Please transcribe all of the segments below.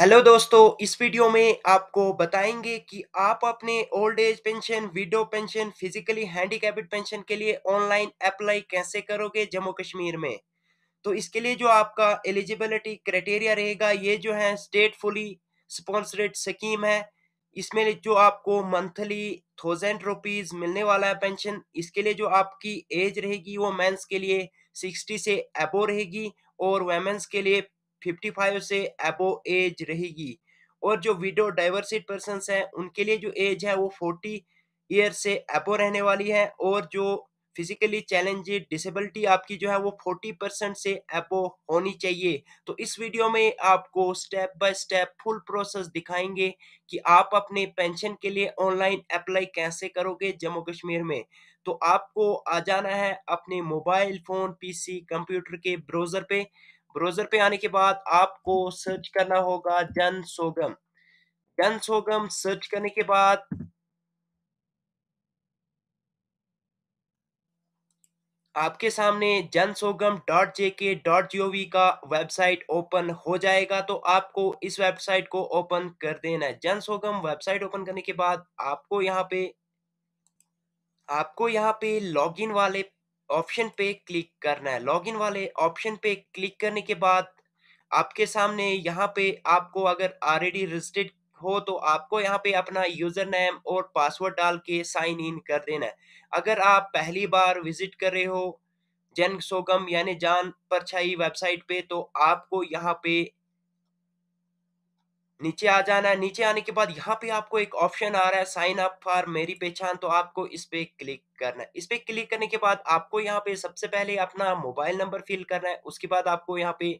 hello दोस्तों इस video में आपको बताएंगे कि आप अपने old age pension widow pension physically handicapped pension के लिए ऑनलाइन अप्लाई कैसे करोगे जम्मू कश्मीर में तो इसके लिए जो आपका एलिजिबिलिटी क्राइटेरिया रहेगा ये जो है स्टेट फुली स्पॉन्सरेड स्कीम है इसमें जो आपको मंथली थाउजेंड रुपीज मिलने वाला है पेंशन इसके लिए जो आपकी एज रहेगी वो मेंस के लिए सिक्सटी से अबो रहेगी और वेमेंस के लिए 55 से एबो एज रहेगी और जो विडो डाइवर्सिट पर्सन हैं उनके लिए जो एज है वो 40 ईयर से एबो रहने वाली है और जो फिजिकली चैलेंजेड डिसेबिलिटी आपकी जो है वो 40 परसेंट से एपो होनी चाहिए तो इस वीडियो में आपको step by step full process दिखाएंगे कि आप अपने पेंशन के लिए ऑनलाइन अप्लाई कैसे करोगे जम्मू कश्मीर में तो आपको आ जाना है अपने मोबाइल फ़ोन पीसी कंप्यूटर के ब्राउज़र पे ब्राउजर पे आने के बाद आपको सर्च करना होगा जन सोगम जन सोगम सर्च करने के बाद आपके सामने जनसोगम dot J K dot G O V का वेबसाइट ओपन हो जाएगा तो आपको इस वेबसाइट को ओपन कर देना है जनसोगम वेबसाइट ओपन करने के बाद आपको यहाँ पे आपको यहाँ पे लॉगिन वाले ऑप्शन पे क्लिक करना है लॉगिन वाले ऑप्शन पे क्लिक करने के बाद आपके सामने यहाँ पे आपको अगर ऑलरेडी रजिस्टर्ड हो तो आपको यहाँ पे अपना यूजर नेम और पासवर्ड डाल के साइन इन कर देना है अगर आप पहली बार विजिट कर रहे हो जन सोगम यानी जान परछाई वेबसाइट पे तो आपको यहाँ पे नीचे आ जाना है नीचे आने के बाद यहाँ पे आपको एक ऑप्शन आ रहा है साइन अप फॉर मेरी पहचान तो आपको इस पे क्लिक करना है इस पे क्लिक करने के बाद आपको यहाँ पे सबसे पहले अपना मोबाइल नंबर फिल करना है उसके बाद आपको यहाँ पे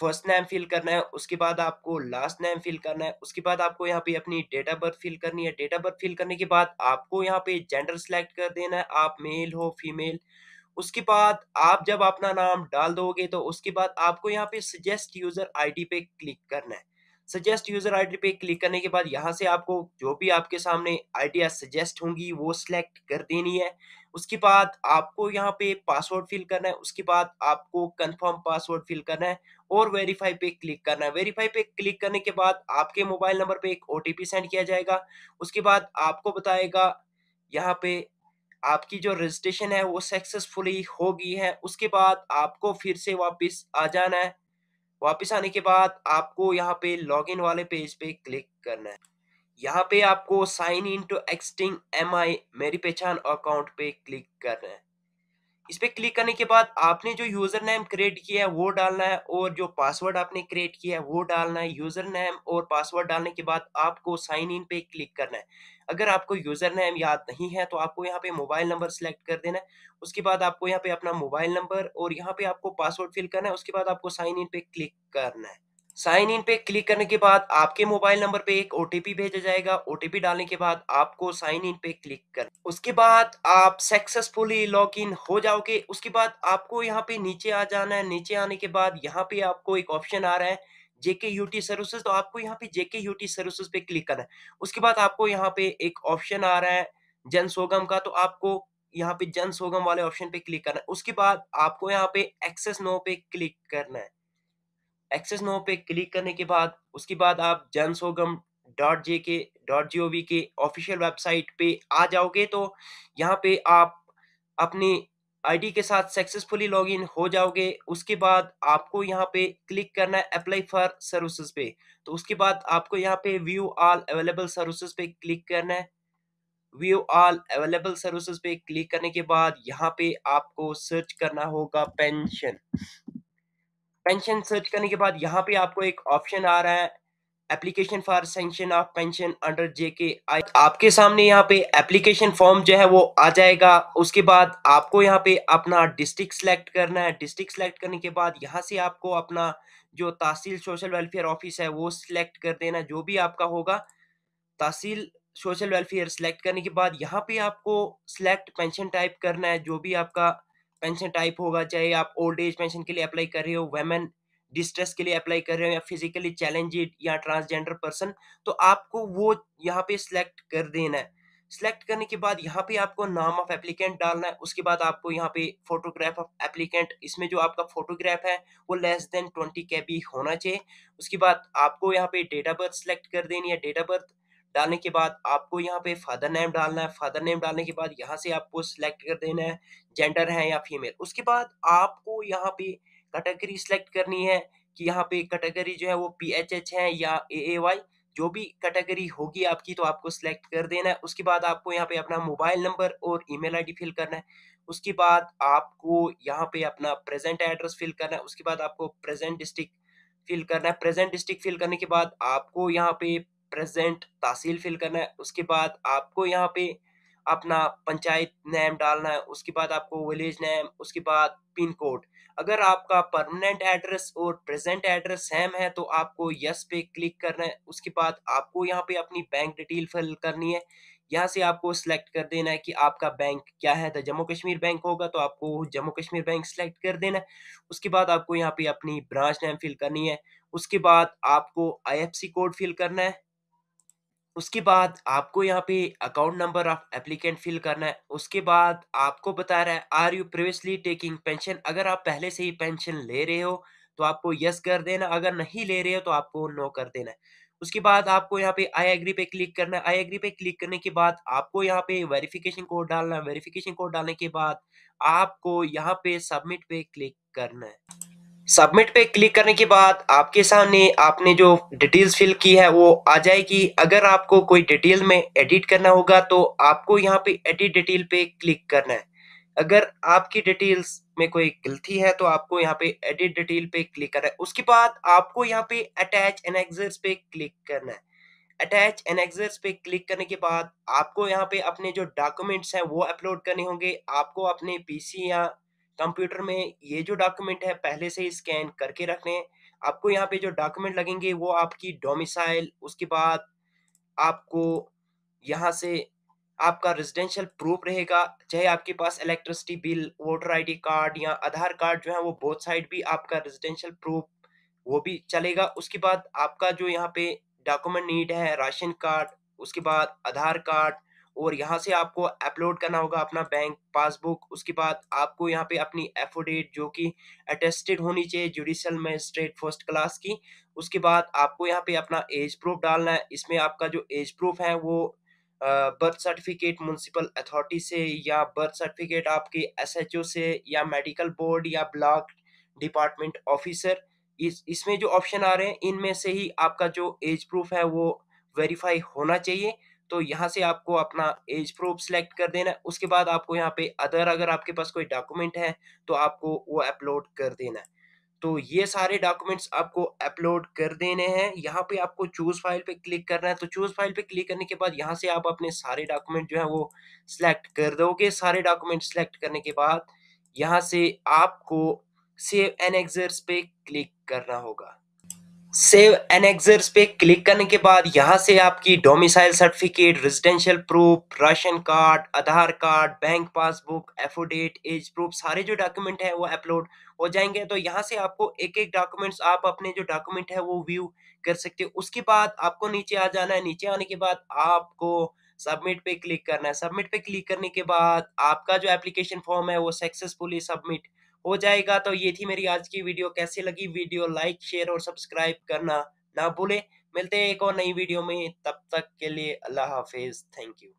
फर्स्ट नेम फिल करना है उसके बाद आपको लास्ट नेम फिल करना है उसके बाद आपको यहाँ पे अपनी डेट ऑफ बर्थ फिल करनी है डेट ऑफ बर्थ फिल करने के बाद आपको यहाँ पे जेंडर सेलेक्ट कर देना है आप मेल हो फीमेल उसके बाद आप जब अपना नाम डाल दोगे तो उसके बाद आपको यहाँ पे सजेस्ट यूजर आईडी पे क्लिक करना है सजेस्ट यूजर आईडी पे क्लिक करने के बाद यहाँ से आपको जो भी आपके सामने आइडिया सजेस्ट होंगी वो सिलेक्ट कर देनी है उसके बाद आपको यहाँ पे पासवर्ड फिल करना है उसके बाद आपको कंफर्म पासवर्ड फिल करना है और वेरीफाई पे क्लिक करना है वेरीफाई पे क्लिक करने के बाद आपके मोबाइल नंबर पे एक ओ सेंड किया जाएगा उसके बाद आपको बताएगा यहाँ पे आपकी जो रजिस्ट्रेशन है वो सक्सेसफुली होगी है उसके बाद आपको फिर से वापस आ जाना है वापस आने के बाद आपको यहाँ पे इन वाले पेज पे क्लिक करना है यहाँ पे आपको sign in to existing M I Meri Pehchaan account पे क्लिक करना है इस पर क्लिक करने के बाद आपने जो यूज़र नेम क्रिएट किया है वो डालना है और जो पासवर्ड आपने क्रिएट किया है वो डालना है यूज़र नेम और पासवर्ड डालने के बाद आपको साइन इन पे क्लिक करना है अगर आपको यूज़र नेम याद नहीं है तो आपको यहाँ पे मोबाइल नंबर सेलेक्ट कर देना है उसके बाद आपको यहाँ पे अपना मोबाइल नंबर और यहाँ पे आपको पासवर्ड फिल करना है उसके बाद आपको साइन इन पे क्लिक करना है साइन इन पे क्लिक करने के बाद आपके मोबाइल नंबर पे एक ओटीपी भेजा जाएगा ओटीपी डालने के बाद आपको साइन इन पे क्लिक कर उसके बाद आप सक्सेसफुली लॉग इन हो जाओगे उसके बाद आपको यहाँ पे नीचे आ जाना है नीचे आने के बाद यहाँ पे आपको एक ऑप्शन आ रहा है जेके यू टी सर्विसेज तो आपको यहाँ पे जेके यू टी सर्विसेज पे क्लिक करना है उसके बाद आपको यहाँ पे एक ऑप्शन आ रहा है जन सोगम का तो आपको यहाँ पे जन सोगम वाले ऑप्शन पे क्लिक करना है उसके बाद आपको यहाँ पे एक्सेस नो पे क्लिक करना है एक्सेस नो पे क्लिक करने के बाद उसके बाद आप जन सोगम dot J K dot G O V के ऑफिशियल वेबसाइट पे आ जाओगे तो यहाँ पे आप अपनी आईडी के साथ सक्सेसफुली लॉगिन हो जाओगे उसके बाद आपको यहाँ पे क्लिक करना है अप्लाई फॉर सर्विसेज पे तो उसके बाद आपको यहाँ पे व्यू ऑल अवेलेबल सर्विसेज पे क्लिक करना है व्यू ऑल अवेलेबल सर्विसेज पे क्लिक करने के बाद यहाँ पे आपको सर्च करना होगा पेंशन पेंशन सर्च करने के बाद यहाँ पे आपको एक ऑप्शन आ रहा है application for sanction of pension under J K I आपके सामने यहाँ पे एप्लीकेशन फॉर्म जो है वो आ जाएगा उसके बाद आपको यहाँ पे अपना डिस्ट्रिक्ट सेलेक्ट करना है डिस्ट्रिक्ट सेलेक्ट करने के बाद यहाँ से आपको अपना जो तहसील सोशल वेलफेयर ऑफिस है वो सिलेक्ट कर देना जो भी आपका होगा तहसील सोशल वेलफेयर सिलेक्ट करने के बाद यहाँ पे आपको सिलेक्ट पेंशन टाइप करना है जो भी आपका पेंशन टाइप होगा चाहे आप ओल्ड एज पेंशन के लिए अप्लाई कर रहे हो वेमेन डिस्ट्रेस के लिए अप्लाई कर रहे हो या फिजिकली चैलेंजेड या ट्रांसजेंडर पर्सन तो आपको वो यहाँ पे सिलेक्ट कर देना है सिलेक्ट करने के बाद यहाँ पे आपको नाम ऑफ एप्लीकेंट डालना है उसके बाद आपको यहाँ पे फोटोग्राफ ऑफ एप्लीकेंट इसमें जो आपका फोटोग्राफ है वो less than twenty K B होना चाहिए उसके बाद आपको यहाँ पे डेट ऑफ बर्थ सेलेक्ट कर देनी है डेट ऑफ बर्थ डालने के बाद आपको यहाँ पे फादर नेम डालना है फादर नेम डालने के बाद यहाँ से आपको सिलेक्ट कर देना है जेंडर है या फीमेल उसके बाद आपको यहाँ पे कैटेगरी सिलेक्ट करनी है कि यहाँ पे कैटेगरी जो है वो पी एच एच है या ए ए वाई जो भी कैटेगरी होगी आपकी तो आपको सिलेक्ट कर देना है उसके बाद आपको यहाँ पे अपना मोबाइल नंबर और ईमेल आईडी फिल करना है उसके बाद आपको यहाँ पे अपना प्रेजेंट एड्रेस फिल करना है उसके बाद आपको प्रेजेंट डिस्ट्रिक्ट फिल करना है प्रेजेंट डिस्ट्रिक्ट फिल करने के बाद आपको यहाँ पे प्रेजेंट तहसील फिल करना है उसके बाद आपको यहाँ पे अपना पंचायत नेम डालना है उसके बाद आपको विलेज नेम उसके बाद पिन कोड अगर आपका परमानेंट एड्रेस और प्रेजेंट एड्रेस सेम है तो आपको यस पे क्लिक करना है उसके बाद आपको यहाँ पे अपनी बैंक डिटेल फिल करनी है यहाँ से आपको सिलेक्ट कर देना है कि आपका बैंक क्या है तो जम्मू कश्मीर बैंक होगा तो आपको जम्मू कश्मीर बैंक सिलेक्ट कर देना है उसके बाद आपको यहाँ पे अपनी ब्रांच नेम फिल करनी है उसके बाद आपको आई कोड फिल करना है उसके बाद आपको यहाँ पे account number of applicant fill करना है उसके बाद आपको बता रहा है are you previously taking pension अगर आप पहले से ही पेंशन ले रहे हो तो आपको यस कर देना अगर नहीं ले रहे हो तो आपको नो कर देना है उसके बाद आपको यहाँ पे आई एग्री पे क्लिक करना है आई एग्री पे क्लिक करने के बाद आपको यहाँ पे वेरिफिकेशन कोड डालना है वेरिफिकेशन कोड डालने के बाद आपको यहाँ पे सबमिट पे क्लिक करना है सबमिट पे क्लिक करने के बाद आपके सामने आपने जो डिटेल्स फिल की है वो आ जाएगी अगर आपको कोई डिटेल में एडिट करना होगा तो आपको यहाँ पे एडिट डिटेल पे क्लिक करना है अगर आपकी डिटेल्स में कोई गलती है तो आपको यहाँ पे एडिट डिटेल पे क्लिक करना है उसके बाद आपको यहाँ पे अटैच एनेक्सर्स पे क्लिक करना है अटैच एनेक्सर्स पे क्लिक करने के बाद आपको यहाँ पे अपने जो डॉक्यूमेंट्स हैं वो अपलोड करने होंगे आपको अपने पीसी या कंप्यूटर में ये जो डॉक्यूमेंट है पहले से स्कैन करके रख लें आपको यहाँ पे जो डॉक्यूमेंट लगेंगे वो आपकी डोमिसाइल उसके बाद आपको यहाँ से आपका रेजिडेंशियल प्रूफ रहेगा चाहे आपके पास electricity bill voter ID card या आधार कार्ड जो है वो बोथ साइड भी आपका रेजिडेंशियल प्रूफ वो भी चलेगा उसके बाद आपका जो यहाँ पे डॉक्यूमेंट नीड है राशन कार्ड उसके बाद आधार कार्ड और यहाँ से आपको अपलोड करना होगा अपना बैंक पासबुक उसके बाद आपको यहाँ पे अपनी एफोडेट जो कि अटेस्टेड होनी चाहिए जुडिशल मजिस्ट्रेट फर्स्ट क्लास की उसके बाद आपको यहाँ पे अपना एज प्रूफ डालना है इसमें आपका जो एज प्रूफ है वो बर्थ सर्टिफिकेट म्यूनसिपल अथॉरिटी से या बर्थ सर्टिफिकेट आपके एस से या मेडिकल बोर्ड या ब्लॉक डिपार्टमेंट ऑफिसर इस इसमें जो ऑप्शन आ रहे हैं इनमें से ही आपका जो एज प्रूफ है वो वेरीफाई होना चाहिए तो यहाँ से आपको अपना एज प्रूफ सेलेक्ट कर देना है उसके बाद आपको यहाँ पे अदर अगर आपके पास कोई डॉक्यूमेंट है तो आपको वो अपलोड कर देना है तो ये सारे डॉक्यूमेंट्स आपको अपलोड कर देने हैं यहाँ पे आपको चूज फाइल पे क्लिक करना है तो चूज फाइल पे क्लिक करने के बाद यहाँ से आप अपने सारे डॉक्यूमेंट जो है वो सिलेक्ट कर दोगे सारे डॉक्यूमेंट सिलेक्ट करने के बाद यहाँ से आपको सेव एन एग्जर्स पे क्लिक करना होगा सेव एन पे क्लिक करने के बाद यहाँ से आपकी domicile certificate residential proof ration card Aadhaar card bank passbook affidavit age proof सारे जो डॉक्यूमेंट है वो अपलोड हो जाएंगे तो यहाँ से आपको एक एक डॉक्यूमेंट्स आप अपने जो डॉक्यूमेंट है वो व्यू कर सकते हो उसके बाद आपको नीचे आ जाना है नीचे आने के बाद आपको सबमिट पे क्लिक करना है सबमिट पे क्लिक करने के बाद आपका जो एप्लीकेशन फॉर्म है वो सक्सेसफुली सबमिट हो जाएगा तो ये थी मेरी आज की वीडियो कैसे लगी वीडियो लाइक शेयर और सब्सक्राइब करना ना भूले मिलते हैं एक और नई वीडियो में तब तक के लिए अल्लाह हाफिज थैंक यू